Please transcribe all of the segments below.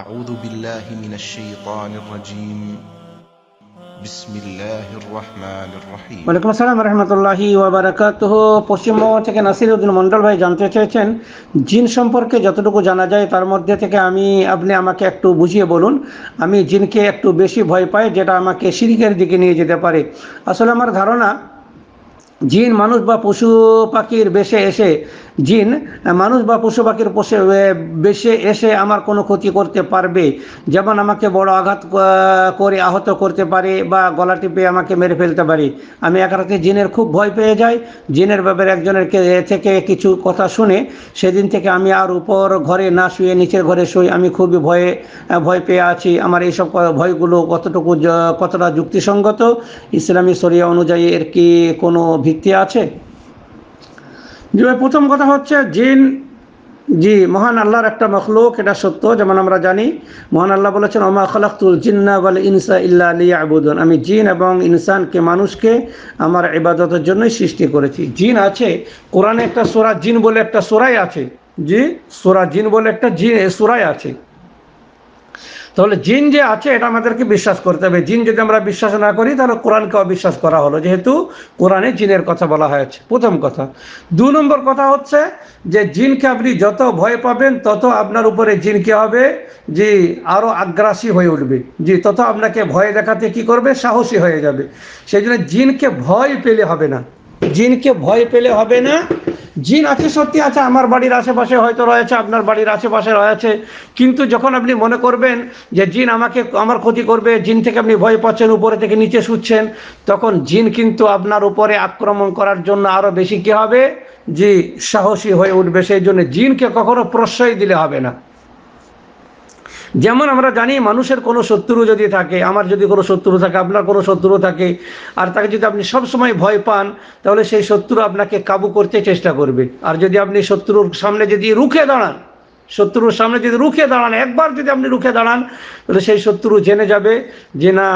أعوذ بالله من الشيطان الرجيم بسم الله الرحمن الرحيم ওয়ালাইকুম আসসালাম রহমতুল্লাহ ওয়াবারাকাতুহ পশ্চিমবঙ্গ থেকে নাসিরউদ্দিন মন্ডল ভাই জানতে চেয়েছেন জিন সম্পর্কে যতটুকু জানা যায় তার মধ্যে থেকে আমি আপনি আমাকে একটু বুঝিয়ে বলুন আমি জিনকে একটু বেশি ভয় পাই যেটা আমাকে শিরিকের দিকে নিয়ে যেতে পারে আসলে আমার ধারণা জিন মানুষ বা পশু পাখির বেশে এসে জিন মানুষ বা পশু পাখির পশে বেশে এসে আমার কোনো ক্ষতি করতে পারবে যেমন আমাকে বড় আঘাত করে আহত করতে পারে বা গলা টিপে আমাকে মেরে ফেলতে পারে আমি এক রাতে জিনের খুব ভয় পেয়ে যাই জিনের ব্যাপারে একজনের থেকে কিছু কথা শুনে সেদিন থেকে আমি আর উপর ঘরে না শুয়ে নিচের ঘরে শুই আমি খুবই ভয়ে ভয় পেয়ে আছি আমার এইসব ভয়গুলো কতটুকু কতটা যুক্তিসঙ্গত ইসলামী শরিয়া অনুযায়ী এর কি কোনো ভিত্তি আছে যে প্রথম কথা হচ্ছে জিন জি মহান আল্লাহর একটা মখলুক এটা সত্য যেমন আমরা জানি মহান আল্লাহ বলেছেন ওমা খালাকুল জিন্না বলে ইনসা ইল্লা আলিয়া আবুদন আমি জিন এবং ইনসানকে মানুষকে আমার ইবাদতের জন্যই সৃষ্টি করেছি জিন আছে কোরআনে একটা সোরা জিন বলে একটা সোরাই আছে জি সোরা জিন বলে একটা জিন সোরাই আছে তাহলে জিন যে আছে এটা আমাদেরকে বিশ্বাস করতে হবে জিন যদি আমরা বিশ্বাস না করি তাহলে কোরআনকে অবিশ্বাস করা হলো যেহেতু কোরআনে জিনের কথা বলা হয়েছে প্রথম কথা দু নম্বর কথা হচ্ছে যে জিনকে আপনি যত ভয় পাবেন তত আপনার উপরে জিন কি হবে জি আরও আগ্রাসী হয়ে উঠবে জি তত আপনাকে ভয় দেখাতে কি করবে সাহসী হয়ে যাবে সেই জন্য জিনকে ভয় পেলে হবে না জিনকে ভয় পেলে হবে না জিন আছে সত্যি আছে আমার বাড়ির আশেপাশে হয়তো রয়েছে আপনার বাড়ির আশেপাশে রয়েছে কিন্তু যখন আপনি মনে করবেন যে জিন আমাকে আমার ক্ষতি করবে জিন থেকে আপনি ভয় পাচ্ছেন উপরে থেকে নিচে শুচ্ছেন তখন জিন কিন্তু আপনার উপরে আক্রমণ করার জন্য আরও বেশি কী হবে যে সাহসী হয়ে উঠবে সেই জন্য জিনকে কখনো প্রশ্রয় দিলে হবে না যেমন আমরা জানি মানুষের কোনো শত্রু যদি থাকে আমার যদি কোনো শত্রু থাকে আপনার কোনো শত্রু থাকে আর তাকে যদি আপনি সবসময় ভয় পান তাহলে সেই শত্রু আপনাকে কাবু করতে চেষ্টা করবে আর যদি আপনি শত্রুর সামনে যদি রুখে দাঁড়ান শত্রুর সামনে যদি রুখে দাঁড়ান একবার যদি আপনি রুখে দাঁড়ান তাহলে সেই শত্রু জেনে যাবে যে না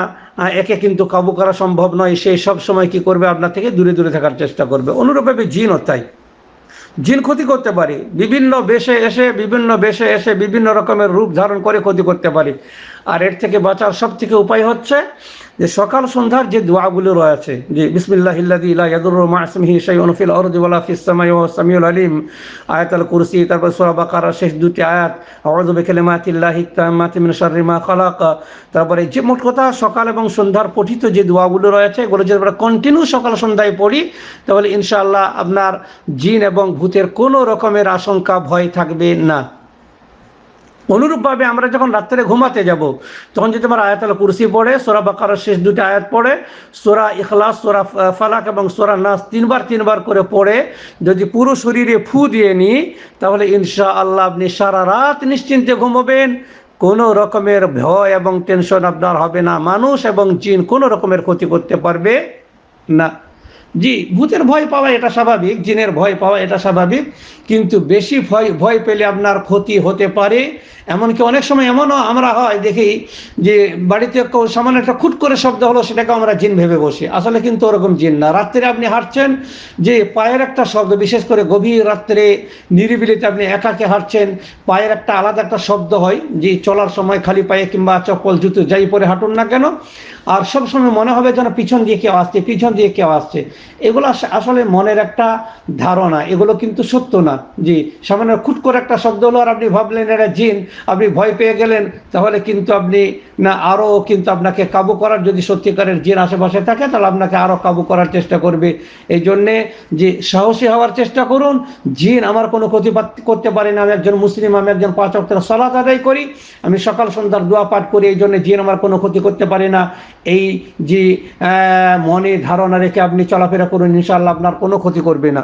একে কিন্তু কাবু করা সম্ভব নয় সে সব সময় কি করবে আপনার থেকে দূরে দূরে থাকার চেষ্টা করবে অনুরূপভাবে জিনও তাই জিন ক্ষতি করতে পারি বিভিন্ন বেশে এসে বিভিন্ন বেশে এসে বিভিন্ন রকমের রূপ ধারণ করে ক্ষতি করতে পারি আর এর থেকে বাঁচার সব থেকে উপায় হচ্ছে যে সকাল সন্ধ্যার যে দোয়াগুলো রয়েছে যে বিসমিল্লাহিল্লাদিউল আলিম আয়াতাল কুরসি তারপর সোরা শেষ দুটি আয়াত মা খালাক তারপরে যে মোট কথা সকাল এবং সন্ধ্যার পঠিত যে দোয়াগুলো রয়েছে এগুলো যদি আমরা কন্টিনিউ সকাল সন্ধ্যায় পড়ি তাহলে ইনশাল্লাহ আপনার জিন এবং ভূতের কোনো রকমের আশঙ্কা ভয় থাকবে না অনুরূপভাবে আমরা যখন রাত্রে ঘুমাতে যাব তখন যদি আমার আয়াতাল কুরসি পড়ে সোরা বাকার শেষ দুটি আয়াত পড়ে সোরা ইখলাস সোরা ফালাক এবং সোরা নাস তিনবার তিনবার করে পড়ে যদি পুরো শরীরে ফু দিয়ে নিই তাহলে ইনশা আল্লাহ আপনি সারা রাত নিশ্চিন্তে ঘুমোবেন কোনো রকমের ভয় এবং টেনশন আপনার হবে না মানুষ এবং চিন কোনো রকমের ক্ষতি করতে পারবে না জি ভূতের ভয় পাওয়া এটা স্বাভাবিক জিনের ভয় পাওয়া এটা স্বাভাবিক কিন্তু বেশি ভয় ভয় পেলে আপনার ক্ষতি হতে পারে এমনকি অনেক সময় এমনও আমরা হয় দেখি যে বাড়িতে সামান্য একটা খুট করে শব্দ হলো সেটাকে আমরা জিন ভেবে বসি আসলে কিন্তু ওরকম জিন না রাত্রে আপনি হাঁটছেন যে পায়ের একটা শব্দ বিশেষ করে গভীর রাত্রে নিরিবিলিতে আপনি একাকে হাঁটছেন পায়ের একটা আলাদা একটা শব্দ হয় যে চলার সময় খালি পায়ে কিংবা চপ্পল জুতো যাই পরে হাঁটুন না কেন আর সবসময় মনে হবে যেন পিছন দিয়ে কেউ আসছে পিছন দিয়ে কেউ আসছে এগুলো আসলে মনের একটা ধারণা এগুলো কিন্তু সত্য না জি সামান্য খুট করে একটা শব্দ হলো আর আপনি ভাবলেন এটা জিন আপনি ভয় পেয়ে গেলেন তাহলে কিন্তু আপনি না আরও কিন্তু আপনাকে কাবু করার যদি সত্যিকারের জিন আশেপাশে থাকে তাহলে আপনাকে আরও কাবু করার চেষ্টা করবে এই জন্যে যে সাহসী হওয়ার চেষ্টা করুন জিন আমার কোনো ক্ষতি করতে পারে না আমি একজন মুসলিম আমি একজন পাঁচ অক্টের সলাত আদায় করি আমি সকাল সন্ধ্যার দোয়া পাঠ করি এই জন্য জিন আমার কোনো ক্ষতি করতে পারে না এই যে মনে ধারণা রেখে আপনি চলা চলাফেরা করুন ইনশাল্লাহ আপনার কোনো ক্ষতি করবে না